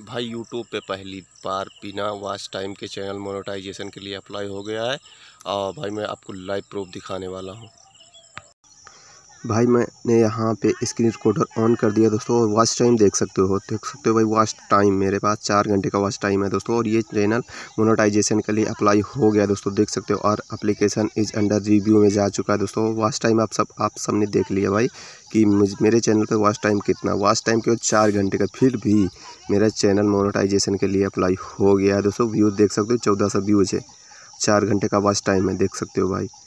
भाई यूट्यूब पे पहली बार बिना वाच टाइम के चैनल मोनोटाइजेशन के लिए अप्लाई हो गया है और भाई मैं आपको लाइव प्रूफ दिखाने वाला हूँ भाई मैंने यहाँ पे स्क्रीन रिकॉर्डर ऑन कर दिया दोस्तों और वॉच टाइम देख सकते हो देख सकते हो भाई वॉच टाइम मेरे पास चार घंटे का वॉच टाइम है दोस्तों और ये चैनल मोनोटाइजेशन के लिए अप्लाई हो गया दोस्तों देख सकते हो और अप्लीकेशन इज अंडर रिव्यू में जा चुका है दोस्तों वॉच टाइम आप सब आप सबने देख लिया भाई कि मेरे चैनल पर वॉच टाइम कितना वॉच टाइम के चार घंटे का फिर भी मेरा चैनल मोनोटाइजेशन के लिए अप्लाई हो गया है दोस्तों व्यूज़ देख सकते हो चौदह सौ व्यूज़ है चार घंटे का वॉच टाइम है देख सकते हो भाई